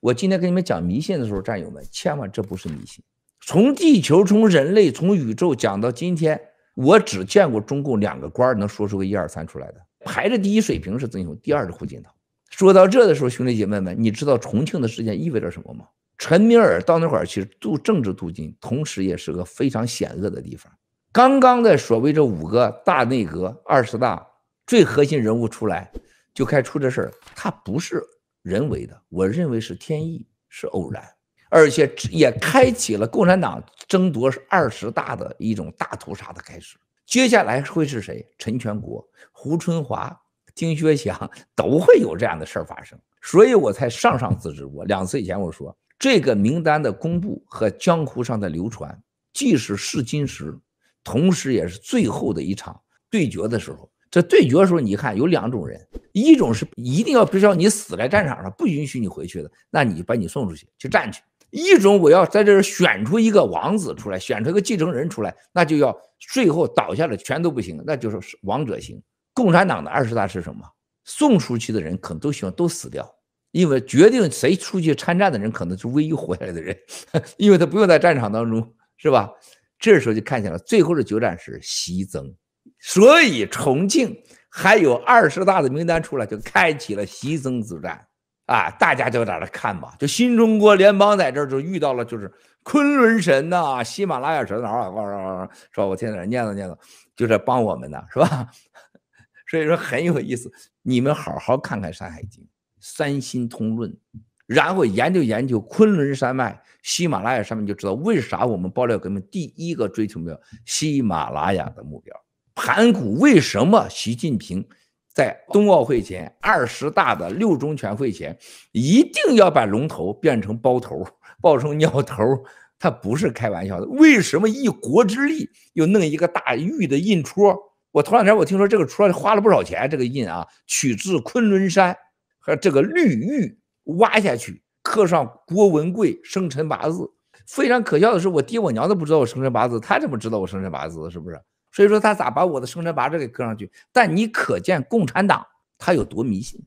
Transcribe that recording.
我今天跟你们讲迷信的时候，战友们，千万这不是迷信。从地球，从人类，从宇宙讲到今天，我只见过中共两个官能说出个一二三出来的。排着第一水平是曾雄，第二是胡锦涛。说到这的时候，兄弟姐妹们，你知道重庆的事件意味着什么吗？陈明尔到那块儿去镀政治镀金，同时也是个非常险恶的地方。刚刚在所谓这五个大内阁二十大最核心人物出来，就该出这事儿。他不是。人为的，我认为是天意，是偶然，而且也开启了共产党争夺二十大的一种大屠杀的开始。接下来会是谁？陈全国、胡春华、丁薛祥都会有这样的事儿发生，所以我才上上次直播两次以前我说，这个名单的公布和江湖上的流传，既是试金石，同时也是最后的一场对决的时候。这对决的时候，你看有两种人。一种是一定要要你死在战场上，不允许你回去的，那你就把你送出去去战去；一种我要在这儿选出一个王子出来，选出一个继承人出来，那就要最后倒下了全都不行，那就是王者型。共产党的二十大是什么？送出去的人可能都望都死掉，因为决定谁出去参战的人可能是唯一活下来的人，因为他不用在战场当中，是吧？这时候就看见了最后的决战是西征。所以重庆。还有二十大的名单出来，就开启了习增子战啊！大家就在这看吧，就新中国联邦在这儿就遇到了，就是昆仑神呐、喜马拉雅神哪，哇哇哇，是我天天念叨念叨，就在帮我们呢，是吧？所以说很有意思，你们好好看看《山海经》《三心通论》，然后研究研究昆仑山脉、喜马拉雅山脉，你就知道为啥我们爆料革命第一个追求目标喜马拉雅的目标。盘古为什么？习近平在冬奥会前、二十大的六中全会前，一定要把龙头变成包头儿，成鸟头儿，他不是开玩笑的。为什么一国之力又弄一个大玉的印戳？我头两天我听说这个戳花了不少钱，这个印啊，取自昆仑山和这个绿玉，挖下去刻上郭文贵生辰八字。非常可笑的是，我爹我娘都不知道我生辰八字，他怎么知道我生辰八字？是不是？所以说他咋把我的生辰八字给刻上去？但你可见共产党他有多迷信。